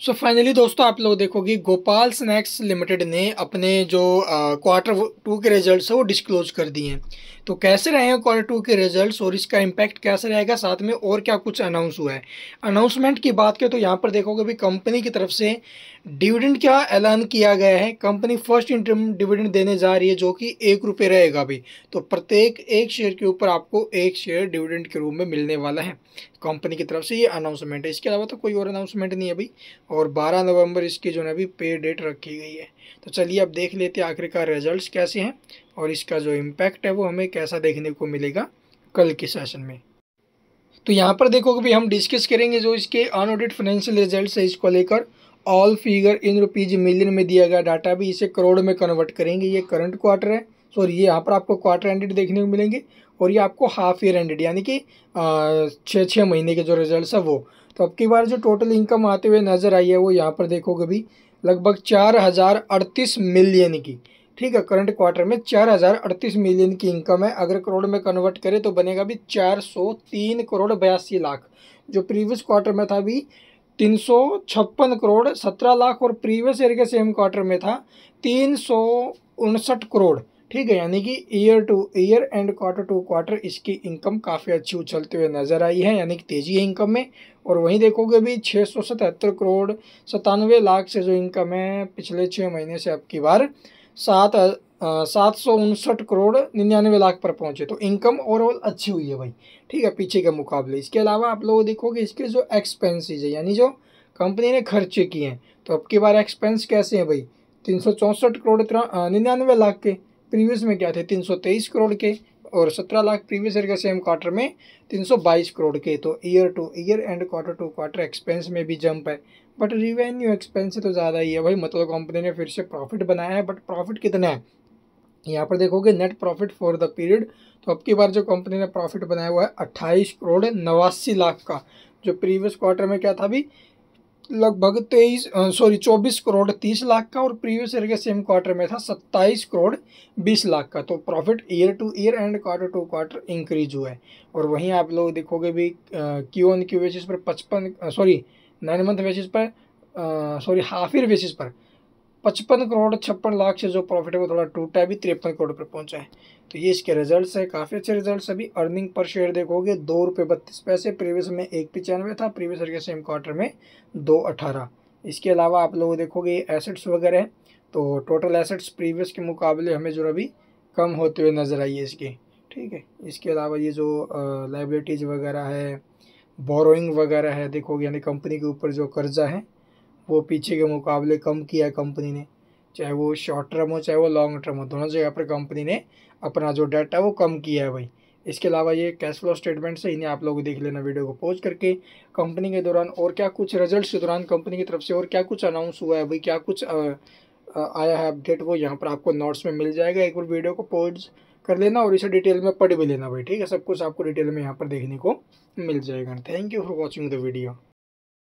सो so finally दोस्तों आप लोग देखोगे गोपाल स्नैक्स लिमिटेड ने अपने जो क्वार्टर टू के रिजल्ट्स है वो डिस्क्लोज कर दिए हैं तो कैसे रहे हैं क्वार्टर टू के रिजल्ट्स और इसका इम्पैक्ट कैसे रहेगा साथ में और क्या कुछ अनाउंस हुआ है अनाउंसमेंट की बात करें तो यहाँ पर देखोगे भी कंपनी की तरफ से डिविडेंड का ऐलान किया गया है कंपनी फर्स्ट इंटरम डिविडेंड देने जा रही है जो कि एक रुपये रहेगा अभी तो प्रत्येक एक शेयर के ऊपर आपको एक शेयर डिविडेंड के रूप में मिलने वाला है कंपनी की तरफ से ये अनाउंसमेंट है इसके अलावा तो कोई और अनाउंसमेंट नहीं है भाई और 12 नवंबर इसकी जो है अभी पे डेट रखी गई है तो चलिए अब देख लेते हैं आखिरकार रिजल्ट्स कैसे हैं और इसका जो इम्पैक्ट है वो हमें कैसा देखने को मिलेगा कल के सेशन में तो यहाँ पर देखो कि हम डिस्कस करेंगे जो इसके अनऑडिट फाइनेंशियल रिजल्ट है इसको लेकर all figure in rupees million में दिया गया डाटा भी इसे करोड़ में कन्वर्ट करेंगे ये करंट क्वार्टर है सॉरी ये यहाँ पर आपको क्वार्टर एंडेड देखने को मिलेंगे और ये आपको हाफ ईयर एंडेड यानी कि छः छः महीने के जो रिजल्ट है वो तो अब की बार जो टोटल इनकम आते हुए नज़र आई है वो यहाँ पर देखोगे भी लगभग चार हज़ार अड़तीस मिलियन की ठीक है करंट क्वार्टर में चार हज़ार अड़तीस मिलियन की इनकम है अगर करोड़ में कन्वर्ट करें तो बनेगा भी चार सौ तीन करोड़ बयासी लाख जो प्रीवियस क्वार्टर में था भी तीन सौ छप्पन करोड़ सत्रह लाख और प्रीवियस ईयर के सेम क्वार्टर में था तीन सौ उनसठ करोड़ ठीक है यानी कि year to year and quarter to quarter इसकी इनकम काफ़ी अच्छी उछलते हुए नज़र आई है यानी कि तेज़ी है इनकम में और वहीं देखोगे भी छः सौ सतहत्तर करोड़ सतानवे लाख से जो इनकम है पिछले छः महीने से अब की बार सात सात सौ उनसठ करोड़ निन्यानवे लाख पर पहुंचे तो इनकम ओवरऑल अच्छी हुई है भाई ठीक है पीछे के मुकाबले इसके अलावा आप लोग देखोगे इसके जो एक्सपेंसिज है यानी जो कंपनी ने खर्चे किए हैं तो अब की बार एक्सपेंस कैसे हैं भाई तीन सौ चौंसठ करोड़ निन्यानवे लाख के प्रीवियस में क्या थे 323 करोड़ के और 17 लाख प्रीवियस ईयर के सेम क्वार्टर में 322 करोड़ के तो year to year and quarter to quarter expense में भी जंप है बट रिवेन्यू एक्सपेंस तो ज़्यादा ही है भाई मतलब कंपनी ने फिर से प्रॉफिट बनाया है बट प्रॉफिट कितना है यहाँ पर देखोगे net profit for the period तो अब की बार जो कंपनी ने प्रॉफिट बनाया हुआ है अट्ठाईस करोड़ नवासी लाख का जो प्रीवियस क्वार्टर में क्या था अभी लगभग तेईस सॉरी चौबीस करोड़ तीस लाख का और प्रीवियस ईयर के सेम क्वार्टर में था सत्ताईस करोड़ बीस लाख का तो profit year to year and quarter to quarter increase हुआ है और वहीं आप लोग देखोगे भी क्यू ऑन क्यू बेसिस पर पचपन सॉरी नाइन मंथ बेसिस पर सॉरी हाफ ईयर बेसिस पर पचपन करोड़ छप्पन लाख से जो प्रॉफिट है वो थोड़ा टूटा है अभी तिरपन करोड़ पर पहुंचा है तो ये इसके रिजल्ट्स है काफ़ी अच्छे रिजल्ट्स अभी अर्निंग पर शेयर देखोगे दो रुपये बत्तीस पैसे प्रीवियस में एक पचानवे था प्रीवियस ईयर के सेम क्वार्टर में दो अठारह इसके अलावा आप लोग देखोगे एसेट्स वगैरह हैं तो टोटल एसेट्स प्रीवियस के मुकाबले हमें जो अभी कम होते हुए नज़र आई है इसके ठीक है इसके अलावा ये जो लाइबिलिटीज़ वगैरह है बोरोइंग वगैरह है देखोगे यानी कंपनी के ऊपर जो कर्जा है वो पीछे के मुकाबले कम किया है कंपनी ने चाहे वो शॉर्ट टर्म हो चाहे वो लॉन्ग टर्म हो दोनों जगह पर कंपनी ने अपना जो डेट है वो कम किया है भाई इसके अलावा ये कैश फ्लो स्टेटमेंट से इन्हें आप लोग देख लेना वीडियो को पोज करके कंपनी के दौरान और क्या कुछ रिजल्ट्स के दौरान कंपनी की तरफ से और क्या कुछ अनाउंस हुआ है भाई क्या कुछ आ, आ, आया है अपडेट वो यहाँ पर आपको नोट्स में मिल जाएगा एक बार वीडियो को पोज कर लेना और इसे डिटेल में पढ़ भी लेना भाई ठीक है सब कुछ आपको डिटेल में यहाँ पर देखने को मिल जाएगा thank you for watching the video